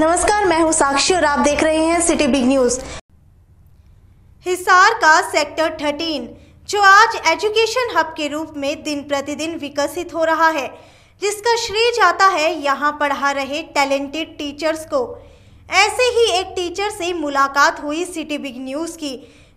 नमस्कार मैं हूं साक्षी और आप देख रहे हैं सिटी बिग न्यूज हिसार का सेक्टर 13 जो आज एजुकेशन हब के रूप में दिन प्रतिदिन विकसित हो रहा है जिसका श्रेय जाता है यहाँ पढ़ा रहे टैलेंटेड टीचर्स को ऐसे ही एक टीचर से मुलाकात हुई सिटी बिग न्यूज़ की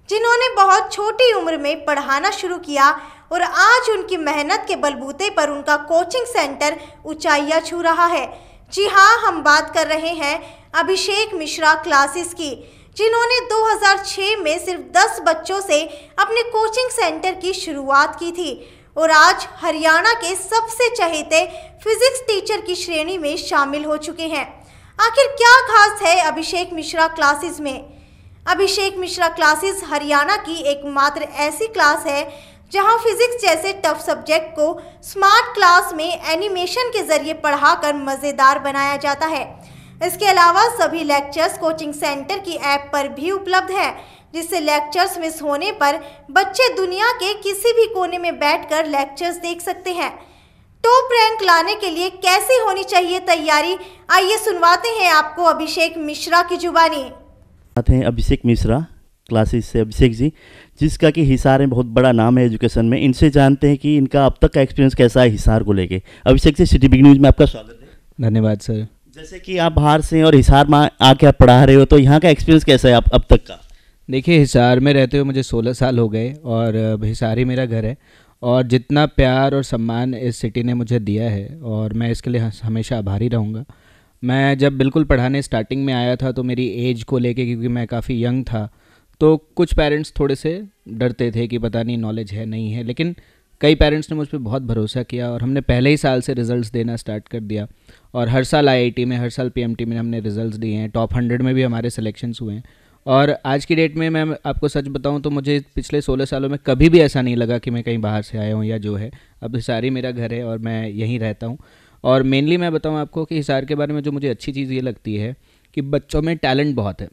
जिन्होंने बहुत छोटी उम्र में पढ़ाना शुरू किया और आज उनकी मेहनत के बलबूते पर उनका कोचिंग सेंटर ऊंचाइया छू रहा है जी हाँ हम बात कर रहे हैं अभिषेक मिश्रा क्लासेस की जिन्होंने 2006 में सिर्फ 10 बच्चों से अपने कोचिंग सेंटर की शुरुआत की थी और आज हरियाणा के सबसे चहेते फिजिक्स टीचर की श्रेणी में शामिल हो चुके हैं आखिर क्या खास है अभिषेक मिश्रा क्लासेस में अभिषेक मिश्रा क्लासेस हरियाणा की एकमात्र ऐसी क्लास है जहां फिजिक्स जैसे टफ सब्जेक्ट को स्मार्ट क्लास में एनिमेशन के जरिए पढ़ाकर मज़ेदार बनाया जाता है इसके अलावा सभी लेक्चर्स कोचिंग सेंटर की ऐप पर भी उपलब्ध है जिससे लेक्चर्स मिस होने पर बच्चे दुनिया के किसी भी कोने में बैठकर लेक्चर्स देख सकते हैं टॉप रैंक लाने के लिए कैसे होनी चाहिए तैयारी आइए सुनवाते हैं आपको अभिषेक मिश्रा की जुबानी हैं अभिषेक मिश्रा क्लासेस से अभिषेक जी जिसका कि हिसार में बहुत बड़ा नाम है एजुकेशन में इनसे जानते हैं कि इनका अब तक का एक्सपीरियंस कैसा है हिसार को लेके अभिषेक से सिटी बिग न्यूज़ में आपका स्वागत है धन्यवाद सर जैसे कि आप बाहर से और हिसार में आके आप पढ़ा रहे हो तो यहाँ का एक्सपीरियंस कैसा है आप अब तक का देखिए हिसार में रहते हुए मुझे सोलह साल हो गए और हिसार ही मेरा घर है और जितना प्यार और सम्मान इस सिटी ने मुझे दिया है और मैं इसके लिए हमेशा आभारी रहूँगा मैं जब बिल्कुल पढ़ाने स्टार्टिंग में आया था तो मेरी एज को लेके क्योंकि मैं काफ़ी यंग था तो कुछ पेरेंट्स थोड़े से डरते थे कि पता नहीं नॉलेज है नहीं है लेकिन कई पेरेंट्स ने मुझ पर बहुत भरोसा किया और हमने पहले ही साल से रिजल्ट्स देना स्टार्ट कर दिया और हर साल आईआईटी में हर साल पीएमटी में हमने रिजल्ट्स दिए हैं टॉप हंड्रेड में भी हमारे सिलेक्शंस हुए हैं और आज की डेट में मैं आपको सच बताऊं तो मुझे पिछले सोलह सालों में कभी भी ऐसा नहीं लगा कि मैं कहीं बाहर से आया हूँ या जो है अब ही मेरा घर है और मैं यहीं रहता हूँ और मेनली मैं बताऊँ आपको कि हिसार के बारे में जो मुझे अच्छी चीज़ ये लगती है कि बच्चों में टैलेंट बहुत है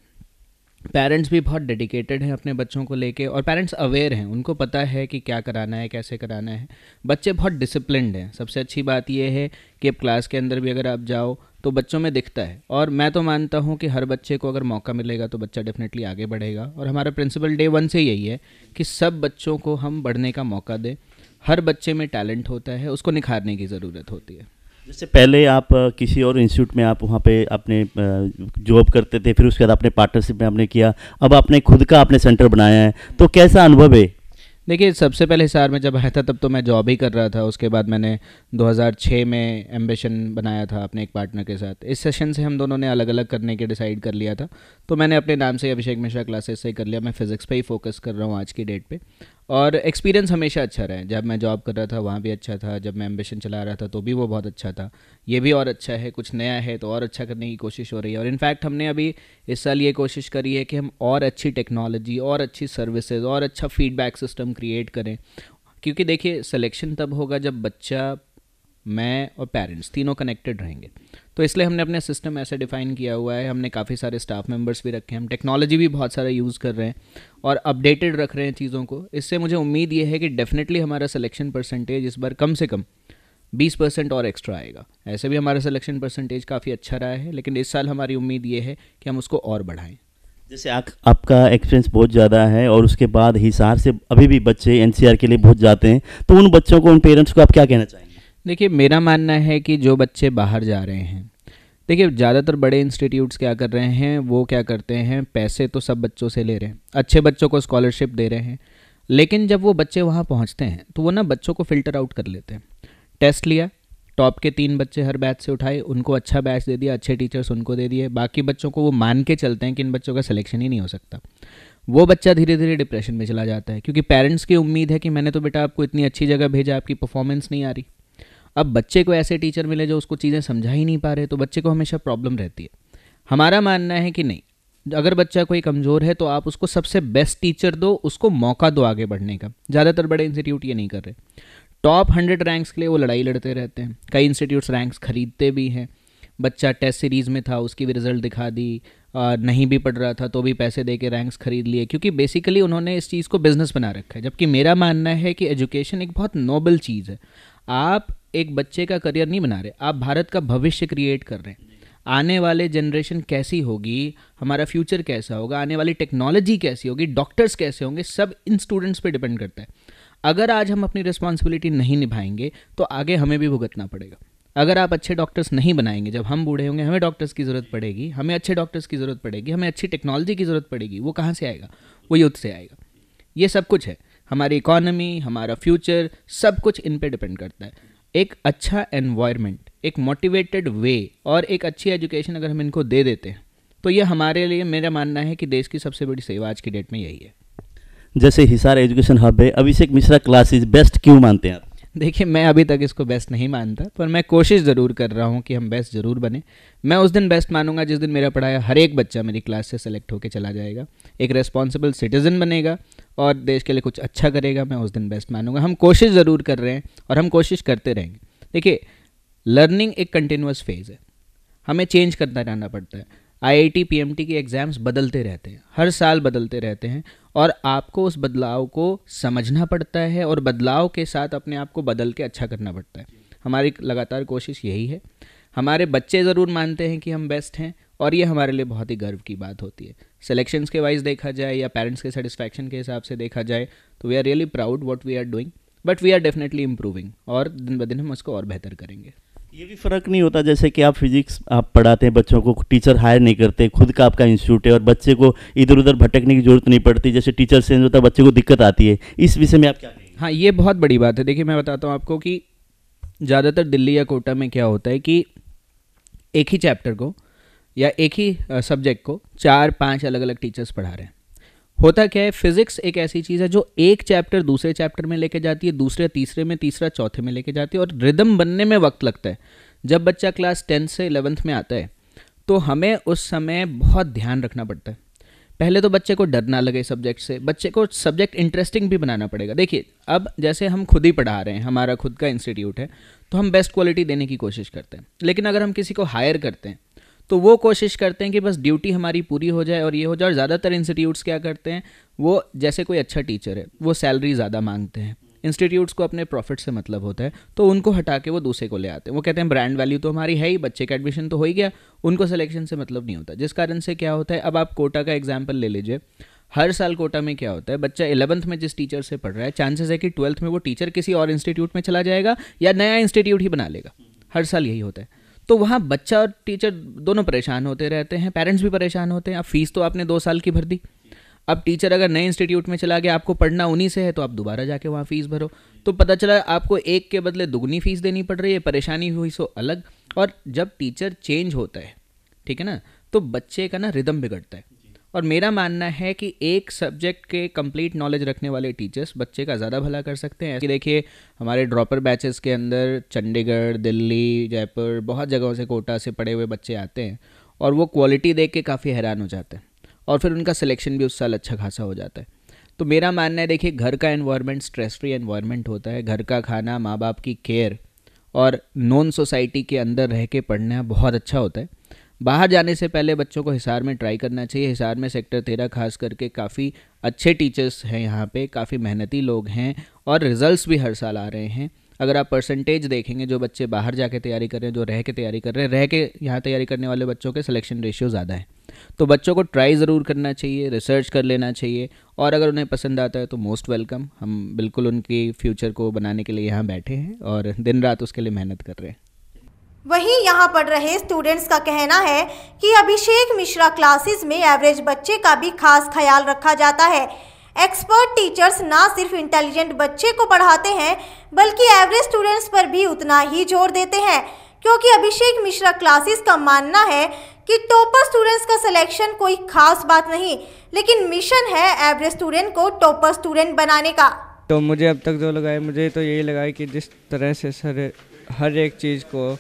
पेरेंट्स भी बहुत डेडिकेटेड हैं अपने बच्चों को लेके और पेरेंट्स अवेयर हैं उनको पता है कि क्या कराना है कैसे कराना है बच्चे बहुत डिसिप्लिनड हैं सबसे अच्छी बात यह है कि अब क्लास के अंदर भी अगर आप जाओ तो बच्चों में दिखता है और मैं तो मानता हूँ कि हर बच्चे को अगर मौका मिलेगा तो बच्चा डेफिनेटली आगे बढ़ेगा और हमारा प्रिंसिपल डे वन से यही है कि सब बच्चों को हम बढ़ने का मौका दें हर बच्चे में टैलेंट होता है उसको निखारने की ज़रूरत होती है जैसे पहले आप किसी और इंस्टीट्यूट में आप वहाँ पे अपने जॉब करते थे फिर उसके बाद आपने पार्टनरशिप में आपने किया अब आपने खुद का आपने सेंटर बनाया है तो कैसा अनुभव है देखिए सबसे पहले हिसार में जब आया था तब तो मैं जॉब ही कर रहा था उसके बाद मैंने 2006 में एम्बिशन बनाया था अपने एक पार्टनर के साथ इस सेशन से हम दोनों ने अलग अलग करने के डिसाइड कर लिया था तो मैंने अपने नाम से अभिषेक मिश्रा क्लासेस से कर लिया मैं फिज़िक्स पे ही फोकस कर रहा हूँ आज की डेट पे और एक्सपीरियंस हमेशा अच्छा रहा है जब मैं जॉब कर रहा था वहाँ भी अच्छा था जब मैं एम्बिशन चला रहा था तो भी वो बहुत अच्छा था ये भी और अच्छा है कुछ नया है तो और अच्छा करने की कोशिश हो रही है और इनफैक्ट हमने अभी इस साल ये कोशिश करी है कि हम और अच्छी टेक्नोलॉजी और अच्छी सर्विसेज और अच्छा फीडबैक सिस्टम क्रिएट करें क्योंकि देखिए सिलेक्शन तब होगा जब बच्चा मैं और पेरेंट्स तीनों कनेक्टेड रहेंगे तो इसलिए हमने अपने सिस्टम ऐसे डिफ़ाइन किया हुआ है हमने काफ़ी सारे स्टाफ मेंबर्स भी रखे हैं हम टेक्नोलॉजी भी बहुत सारा यूज़ कर रहे हैं और अपडेटेड रख रहे हैं चीज़ों को इससे मुझे उम्मीद ये है कि डेफिनेटली हमारा सिलेक्शन परसेंटेज इस बार कम से कम बीस परसेंट और एक्स्ट्रा आएगा ऐसे भी हमारा सिलेक्शन परसेंटेज काफ़ी अच्छा रहा है लेकिन इस साल हमारी उम्मीद ये है कि हम उसको और बढ़ाएं जैसे आ, आपका एक्सपीरियंस बहुत ज़्यादा है और उसके बाद हिसार से अभी भी बच्चे एनसीआर के लिए बहुत जाते हैं तो उन बच्चों को उन पेरेंट्स को आप क्या कहना चाहेंगे देखिए मेरा मानना है कि जो बच्चे बाहर जा रहे हैं देखिए ज़्यादातर बड़े इंस्टीट्यूट्स क्या कर रहे हैं वो क्या करते हैं पैसे तो सब बच्चों से ले रहे हैं अच्छे बच्चों को स्कॉलरशिप दे रहे हैं लेकिन जब वो बच्चे वहाँ पहुँचते हैं तो वो ना बच्चों को फिल्टर आउट कर लेते हैं टेस्ट लिया टॉप के तीन बच्चे हर बैच से उठाए उनको अच्छा बैच दे दिया अच्छे टीचर्स उनको दे दिए बाकी बच्चों को वो मान के चलते हैं कि इन बच्चों का सिलेक्शन ही नहीं हो सकता वो बच्चा धीरे धीरे डिप्रेशन में चला जाता है क्योंकि पेरेंट्स की उम्मीद है कि मैंने तो बेटा आपको इतनी अच्छी जगह भेजा आपकी परफॉर्मेंस नहीं आ रही अब बच्चे को ऐसे टीचर मिले जो उसको चीज़ें समझा ही नहीं पा रहे तो बच्चे को हमेशा प्रॉब्लम रहती है हमारा मानना है कि नहीं अगर बच्चा कोई कमज़ोर है तो आप उसको सबसे बेस्ट टीचर दो उसको मौका दो आगे बढ़ने का ज़्यादातर बड़े इंस्टीट्यूट ये नहीं कर रहे टॉप हंड्रेड रैंक्स के लिए वो लड़ाई लड़ते रहते हैं कई इंस्टीट्यूट्स रैंक्स खरीदते भी हैं बच्चा टेस्ट सीरीज़ में था उसकी भी रिज़ल्ट दिखा दी और नहीं भी पढ़ रहा था तो भी पैसे दे के रैंक्स खरीद लिए क्योंकि बेसिकली उन्होंने इस चीज़ को बिज़नेस बना रखा है जबकि मेरा मानना है कि एजुकेशन एक बहुत नोबल चीज़ है आप एक बच्चे का करियर नहीं बना रहे आप भारत का भविष्य क्रिएट कर रहे हैं आने वाले जनरेशन कैसी होगी हमारा फ्यूचर कैसा होगा आने वाली टेक्नोलॉजी कैसी होगी डॉक्टर्स कैसे होंगे सब इन स्टूडेंट्स पे डिपेंड करता है अगर आज हम अपनी रिस्पॉन्सिबिलिटी नहीं निभाएंगे तो आगे हमें भी भुगतना पड़ेगा अगर आप अच्छे डॉक्टर्स नहीं बनाएंगे जब हम बूढ़े होंगे हमें डॉक्टर्स की ज़रूरत पड़ेगी हमें अच्छे डॉक्टर्स की ज़रूरत पड़ेगी हमें अच्छी टेक्नोलॉजी की ज़रूरत पड़ेगी वो कहाँ से आएगा वो युद्ध से आएगा ये सब कुछ है हमारी इकोनॉमी हमारा फ्यूचर सब कुछ इन पर डिपेंड करता है एक अच्छा एनवायरनमेंट एक मोटिवेटेड वे और एक अच्छी एजुकेशन अगर हम इनको दे देते हैं तो ये हमारे लिए मेरा मानना है कि देश की सबसे बड़ी सेवा आज की डेट में यही है जैसे हिसार एजुकेशन हब है अभिषेक मिश्रा क्लासेस बेस्ट क्यों मानते हैं आप देखिए मैं अभी तक इसको बेस्ट नहीं मानता पर मैं कोशिश ज़रूर कर रहा हूँ कि हम बेस्ट ज़रूर बने मैं उस दिन बेस्ट मानूंगा जिस दिन मेरा पढ़ाया हर एक बच्चा मेरी क्लास से सेलेक्ट होकर चला जाएगा एक रेस्पॉन्सिबल सिटीज़न बनेगा और देश के लिए कुछ अच्छा करेगा मैं उस दिन बेस्ट मानूंगा हम कोशिश ज़रूर कर रहे हैं और हम कोशिश करते रहेंगे देखिए लर्निंग एक कंटिन्यूस फेज़ है हमें चेंज करता रहना पड़ता है आईआईटी पीएमटी के एग्ज़ाम्स बदलते रहते हैं हर साल बदलते रहते हैं और आपको उस बदलाव को समझना पड़ता है और बदलाव के साथ अपने आप को बदल के अच्छा करना पड़ता है हमारी लगातार कोशिश यही है हमारे बच्चे ज़रूर मानते हैं कि हम बेस्ट हैं और ये हमारे लिए बहुत ही गर्व की बात होती है सेलेक्शंस के वाइज देखा जाए या पेरेंट्स के सेटिस्फैक्शन के हिसाब से देखा जाए तो we are really proud what we are doing but we are definitely improving और दिन ब दिन हम उसको और बेहतर करेंगे ये भी फ़र्क नहीं होता जैसे कि आप फिजिक्स आप पढ़ाते हैं बच्चों को टीचर हायर नहीं करते खुद का आपका इंस्टीट्यूट है और बच्चे को इधर उधर भटकने की जरूरत नहीं पड़ती जैसे टीचर चेंज होता है बच्चे को दिक्कत आती है इस विषय में आप क्या कहेंगे हाँ ये बहुत बड़ी बात है देखिए मैं बताता हूँ आपको कि ज़्यादातर दिल्ली या कोटा में क्या होता है कि एक ही चैप्टर को या एक ही सब्जेक्ट को चार पांच अलग अलग टीचर्स पढ़ा रहे हैं होता क्या है फिजिक्स एक ऐसी चीज़ है जो एक चैप्टर दूसरे चैप्टर में लेके जाती है दूसरे तीसरे में तीसरा चौथे में लेके जाती है और रिदम बनने में वक्त लगता है जब बच्चा क्लास टेंथ से इलेवंथ में आता है तो हमें उस समय बहुत ध्यान रखना पड़ता है पहले तो बच्चे को डर ना लगे सब्जेक्ट से बच्चे को सब्जेक्ट इंटरेस्टिंग भी बनाना पड़ेगा देखिए अब जैसे हम खुद ही पढ़ा रहे हैं हमारा खुद का इंस्टीट्यूट है तो हम बेस्ट क्वालिटी देने की कोशिश करते हैं लेकिन अगर हम किसी को हायर करते हैं तो वो कोशिश करते हैं कि बस ड्यूटी हमारी पूरी हो जाए और ये हो जाए और ज़्यादातर इंस्टीट्यूट्स क्या करते हैं वो जैसे कोई अच्छा टीचर है वो सैलरी ज़्यादा मांगते हैं इंस्टीट्यूट्स को अपने प्रॉफिट से मतलब होता है तो उनको हटा के वो दूसरे को ले आते हैं वो कहते हैं ब्रांड वैल्यू तो हमारी है ही बच्चे का एडमिशन तो हो ही गया उनको सिलेक्शन से मतलब नहीं होता जिस कारण से क्या होता है अब आप कोटा का एग्जाम्पल ले लीजिए हर साल कोटा में क्या होता है बच्चा इलेवंथ में जिस टीचर से पढ़ रहा है चांसेस है कि ट्वेल्थ में वो टीचर किसी और इंस्टीट्यूट में चला जाएगा या नया इंस्टीट्यूट ही बना लेगा हर साल यही होता है तो वहाँ बच्चा और टीचर दोनों परेशान होते रहते हैं पेरेंट्स भी परेशान होते हैं अब फीस तो आपने दो साल की भर दी अब टीचर अगर नए इंस्टीट्यूट में चला गया आपको पढ़ना उन्हीं से है तो आप दोबारा जाके वहाँ फ़ीस भरो तो पता चला आपको एक के बदले दुगनी फ़ीस देनी पड़ रही है परेशानी हुई सो अलग और जब टीचर चेंज होता है ठीक है ना तो बच्चे का ना रिदम बिगड़ता है और मेरा मानना है कि एक सब्जेक्ट के कंप्लीट नॉलेज रखने वाले टीचर्स बच्चे का ज़्यादा भला कर सकते हैं देखिए हमारे ड्रॉपर बैचेस के अंदर चंडीगढ़ दिल्ली जयपुर बहुत जगहों से कोटा से पढ़े हुए बच्चे आते हैं और वो क्वालिटी देख के काफ़ी हैरान हो जाते हैं और फिर उनका सिलेक्शन भी उस साल अच्छा खासा हो जाता है तो मेरा मानना है देखिए घर का एनवायरनमेंट स्ट्रेस फ्री एनवायरनमेंट होता है घर का खाना माँ बाप की केयर और नॉन सोसाइटी के अंदर रह के पढ़ना बहुत अच्छा होता है बाहर जाने से पहले बच्चों को हिसार में ट्राई करना चाहिए हिसार में सेक्टर तेरह खास करके काफ़ी अच्छे टीचर्स हैं यहाँ पे काफ़ी मेहनती लोग हैं और रिजल्ट्स भी हर साल आ रहे हैं अगर आप परसेंटेज देखेंगे जो बच्चे बाहर जाके तैयारी कर रहे हैं जो रह के तैयारी कर रहे हैं रह के यहाँ तैयारी करने वाले बच्चों के सिलेक्शन रेशियो ज़्यादा है तो बच्चों को ट्राई ज़रूर करना चाहिए रिसर्च कर लेना चाहिए और अगर उन्हें पसंद आता है तो मोस्ट वेलकम हम बिल्कुल उनकी फ्यूचर को बनाने के लिए यहाँ बैठे हैं और दिन रात उसके लिए मेहनत कर रहे हैं वहीं यहां पढ़ रहे स्टूडेंट्स का कहना है कि अभिषेक मिश्रा क्लासेस में एवरेज बच्चे का भी खास ख्याल रखा जाता है एक्सपर्ट टीचर्स ना सिर्फ इंटेलिजेंट बच्चे को पढ़ाते हैं बल्कि एवरेज स्टूडेंट्स पर भी उतना ही जोर देते हैं क्योंकि अभिषेक मिश्रा क्लासेस का मानना है कि टॉपर स्टूडेंट्स का सिलेक्शन कोई खास बात नहीं लेकिन मिशन है एवरेज स्टूडेंट को टॉपर स्टूडेंट बनाने का तो मुझे अब तक जो लगा है मुझे तो यही लगा है कि जिस तरह से सर हर एक चीज़ को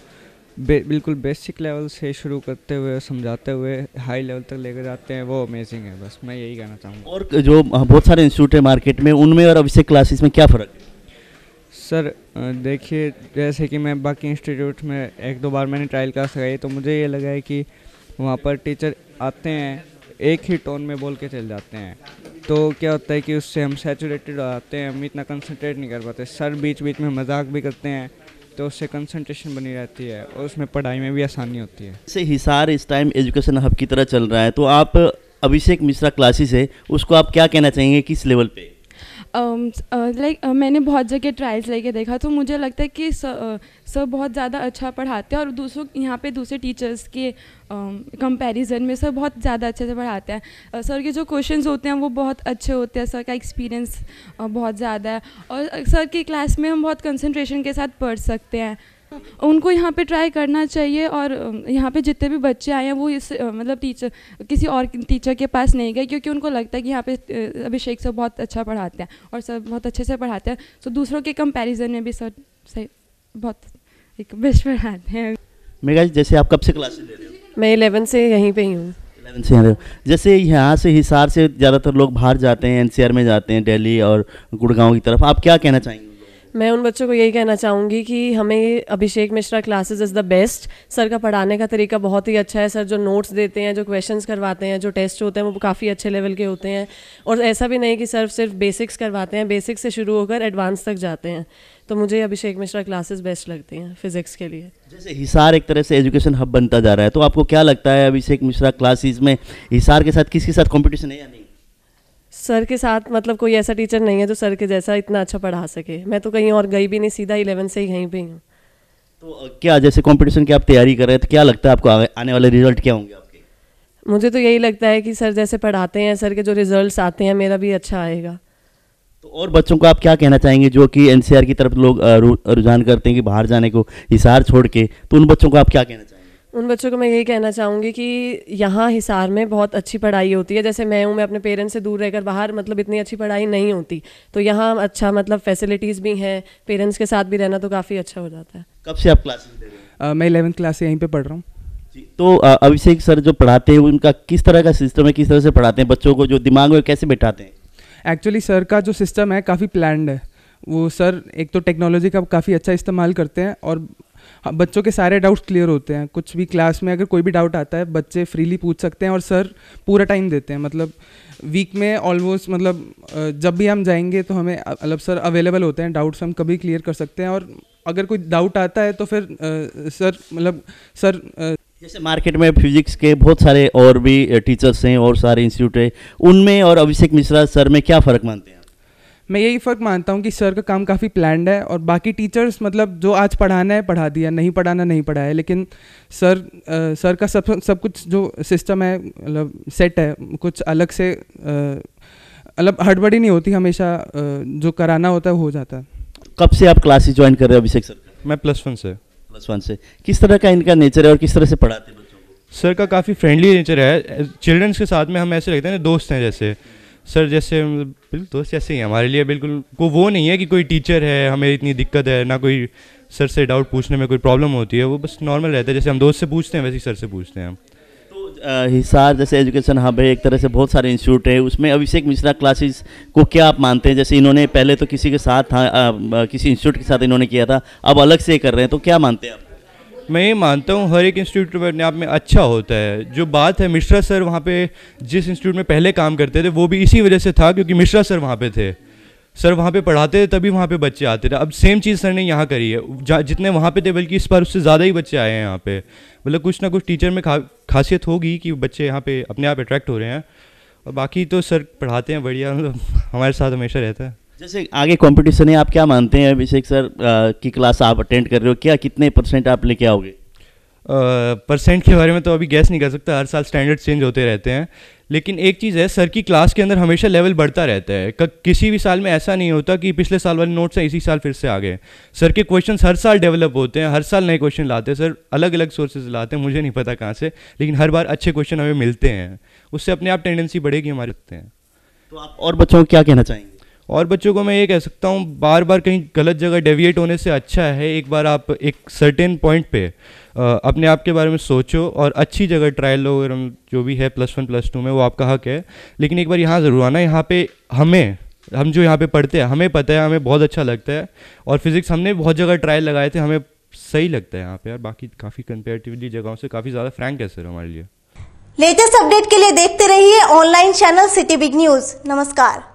बे, बिल्कुल बेसिक लेवल से शुरू करते हुए समझाते हुए हाई लेवल तक लेकर जाते हैं वो अमेजिंग है बस मैं यही कहना चाहूँगा और जो बहुत सारे इंस्टीट्यूट हैं मार्केट में उनमें और अभिषेक क्लासेस में क्या फ़र्क है सर देखिए जैसे कि मैं बाकी इंस्टीट्यूट में एक दो बार मैंने ट्रायल क्लास लगाई तो मुझे ये लगा है कि वहाँ पर टीचर आते हैं एक ही टोन में बोल के चल जाते हैं तो क्या होता है कि उससे हम सेचूरेटेड हो जाते हैं हम इतना कंसनट्रेट नहीं कर पाते सर बीच बीच में मजाक भी करते हैं तो उससे कंसंट्रेशन बनी रहती है और उसमें पढ़ाई में भी आसानी होती है जैसे हिसार इस टाइम एजुकेशन हब की तरह चल रहा है तो आप अभिषेक मिश्रा क्लासेस है उसको आप क्या कहना चाहेंगे किस लेवल पे लाइक um, uh, uh, मैंने बहुत जगह ट्रायल्स लेके देखा तो मुझे लगता है कि सर सर uh, बहुत ज़्यादा अच्छा पढ़ाते हैं और दूसरों यहाँ पे दूसरे टीचर्स के कंपैरिजन um, में सर बहुत ज़्यादा अच्छे से पढ़ाते हैं सर के जो क्वेश्चंस होते हैं वो बहुत अच्छे होते हैं सर का एक्सपीरियंस बहुत ज़्यादा है और सर की क्लास में हम बहुत कंसनट्रेशन के साथ पढ़ सकते हैं उनको यहाँ पे ट्राई करना चाहिए और यहाँ पे जितने भी बच्चे आए हैं वो इस मतलब टीचर किसी और टीचर के पास नहीं गए क्योंकि उनको लगता है कि यहाँ पे अभिषेक सर बहुत अच्छा पढ़ाते हैं और सर बहुत अच्छे से पढ़ाते हैं तो दूसरों के कंपैरिजन में भी सर सही बहुत एक बेस्ट पढ़ाते हैं मेघा जैसे आप कब से क्लासेस ले रहे हो मैं इलेवन से यहीं पर ही हूँ जैसे यहाँ से हिसार से ज़्यादातर लोग बाहर जाते हैं एनसीआर में जाते हैं दिल्ली और गुड़गांव की तरफ आप क्या कहना चाहेंगे मैं उन बच्चों को यही कहना चाहूँगी कि हमें Abhishek Mishra classes is the best sir का पढ़ाने का तरीका बहुत ही अच्छा है सर जो नोट्स देते हैं जो क्वेश्चंस करवाते हैं जो टेस्ट होते हैं वो काफ़ी अच्छे लेवल के होते हैं और ऐसा भी नहीं कि सर सिर्फ बेसिक्स करवाते हैं बेसिक्स से शुरू होकर एडवांस तक जाते हैं तो मुझे अभिषेक मिश्रा क्लासेस बेस्ट लगती हैं फिजिक्स के लिए जैसे हिसार एक तरह से एजुकेशन हब बनता जा रहा है तो आपको क्या लगता है अभिषेक मिश्रा क्लासेस में हिसार के साथ किसके साथ कॉम्पिटिशन है या नहीं सर के साथ मतलब कोई ऐसा टीचर नहीं है जो सर के जैसा इतना अच्छा पढ़ा सके मैं तो कहीं और गई भी नहीं सीधा इलेवन से ही कहीं पर हूँ तो क्या जैसे कॉम्पिटिशन की आप तैयारी कर रहे हैं तो क्या लगता है आपको आने वाले रिजल्ट क्या होंगे आपके मुझे तो यही लगता है कि सर जैसे पढ़ाते हैं सर के जो रिजल्ट्स आते हैं मेरा भी अच्छा आएगा तो और बच्चों को आप क्या कहना चाहेंगे जो कि एनसीआर की तरफ लोग रुझान करते हैं कि बाहर जाने को हिसार छोड़ के तो उन बच्चों को आप क्या कहना चाहेंगे उन बच्चों को मैं यही कहना चाहूँगी कि यहाँ हिसार में बहुत अच्छी पढ़ाई होती है जैसे मैं हूँ मैं अपने पेरेंट्स से दूर रहकर बाहर मतलब इतनी अच्छी पढ़ाई नहीं होती तो यहाँ अच्छा मतलब फैसिलिटीज़ भी हैं पेरेंट्स के साथ भी रहना तो काफ़ी अच्छा हो जाता है कब से आप क्लासेस मैं इलेवंथ क्लास से यहीं पर पढ़ रहा हूँ तो अभिषेक सर जो पढ़ाते हैं उनका किस तरह का सिस्टम है किस तरह से पढ़ाते हैं बच्चों को जो दिमाग में कैसे बैठाते हैं एक्चुअली सर का जो सिस्टम है काफ़ी प्लान्ड है वो सर एक तो टेक्नोलॉजी का काफ़ी अच्छा इस्तेमाल करते हैं और हाँ, बच्चों के सारे डाउट्स क्लियर होते हैं कुछ भी क्लास में अगर कोई भी डाउट आता है बच्चे फ्रीली पूछ सकते हैं और सर पूरा टाइम देते हैं मतलब वीक में ऑलमोस्ट मतलब जब भी हम जाएंगे तो हमें मतलब सर अवेलेबल होते हैं डाउट्स हम कभी क्लियर कर सकते हैं और अगर कोई डाउट आता है तो फिर सर मतलब सर जैसे मार्केट में फिजिक्स के बहुत सारे और भी टीचर्स हैं और सारे इंस्टीट्यूट हैं उनमें और अभिषेक मिश्रा सर में क्या फ़र्क मानते हैं मैं यही फ़र्क मानता हूँ कि सर का काम काफ़ी प्लान्ड है और बाकी टीचर्स मतलब जो आज पढ़ाना है पढ़ा दिया नहीं पढ़ाना नहीं पढ़ाया लेकिन सर आ, सर का सब सब कुछ जो सिस्टम है मतलब सेट है कुछ अलग से मतलब हड़बड़ी नहीं होती हमेशा आ, जो कराना होता है हो जाता है कब से आप क्लासेस ज्वाइन कर रहे हो अभिषेक सर मैं प्लस वन से प्लस वन से किस तरह का इनका नेचर है और किस तरह से पढ़ाते हैं सर का काफ़ी फ्रेंडली नेचर है चिल्ड्रंस के साथ में हम ऐसे लगते हैं दोस्त हैं जैसे सर जैसे बिल्कुल दोस्त जैसे ही हमारे लिए बिल्कुल को वो नहीं है कि कोई टीचर है हमें इतनी दिक्कत है ना कोई सर से डाउट पूछने में कोई प्रॉब्लम होती है वो बस नॉर्मल रहता है जैसे हम दोस्त से पूछते हैं वैसे ही सर से पूछते हैं हम तो, हिसार जैसे एजुकेशन हब है एक तरह से बहुत सारे इंस्टीट्यूट है उसमें अभिषेक मिश्रा क्लासेस को क्या आप मानते हैं जैसे इन्होंने पहले तो किसी के साथ था किसी इंस्टीट्यूट के साथ इन्होंने किया था अब अलग से कर रहे हैं तो क्या मानते हैं आप मैं ये मानता हूँ हर एक इंस्टीट्यूट में अपने आप में अच्छा होता है जो बात है मिश्रा सर वहाँ पे जिस इंस्टीट्यूट में पहले काम करते थे वो भी इसी वजह से था क्योंकि मिश्रा सर वहाँ पे थे सर वहाँ पे पढ़ाते थे तभी वहाँ पे बच्चे आते थे अब सेम चीज़ सर ने यहाँ करी है जितने वहाँ पे थे बल्कि इस बार उससे ज़्यादा ही बच्चे आए हैं यहाँ पे मतलब कुछ ना कुछ टीचर में खा खासियत होगी कि बच्चे यहाँ पे अपने आप अट्रैक्ट हो रहे हैं और बाकी तो सर पढ़ाते हैं बढ़िया मतलब हमारे साथ हमेशा रहता है जैसे आगे कंपटीशन है आप क्या मानते हैं अभिषेक सर आ, की क्लास आप अटेंड कर रहे हो क्या कितने परसेंट आप लेके आओगे परसेंट के बारे में तो अभी गैस नहीं कर सकता हर साल स्टैंडर्ड चेंज होते रहते हैं लेकिन एक चीज़ है सर की क्लास के अंदर हमेशा लेवल बढ़ता रहता है क- किसी भी साल में ऐसा नहीं होता कि पिछले साल वाले नोट्स हैं इसी साल फिर से आ गए सर के क्वेश्चन हर साल डेवलप होते हैं हर साल नए क्वेश्चन लाते हैं सर अलग अलग सोर्सेज लाते हैं मुझे नहीं पता कहाँ से लेकिन हर बार अच्छे क्वेश्चन हमें मिलते हैं उससे अपने आप टेंडेंसी बढ़ेगी हमारे लगते हैं तो आप और बच्चों को क्या कहना चाहेंगे और बच्चों को मैं ये कह सकता हूँ बार बार कहीं गलत जगह डेविएट होने से अच्छा है एक बार आप एक सर्टेन पॉइंट पे अपने आप के बारे में सोचो और अच्छी जगह ट्रायल लो जो भी है प्लस वन प्लस टू में वो आपका हक है लेकिन एक बार यहाँ ज़रूर आना यहाँ पे हमें हम जो यहाँ पे पढ़ते हैं हमें पता है हमें बहुत अच्छा लगता है और फिज़िक्स हमने बहुत जगह ट्रायल लगाए थे हमें सही लगता है यहाँ पे यार बाकी काफ़ी कंपेरेटिवली जगहों से काफ़ी ज़्यादा फ्रैंक है सर हमारे लिए लेटेस्ट अपडेट के लिए देखते रहिए online channel City Big News नमस्कार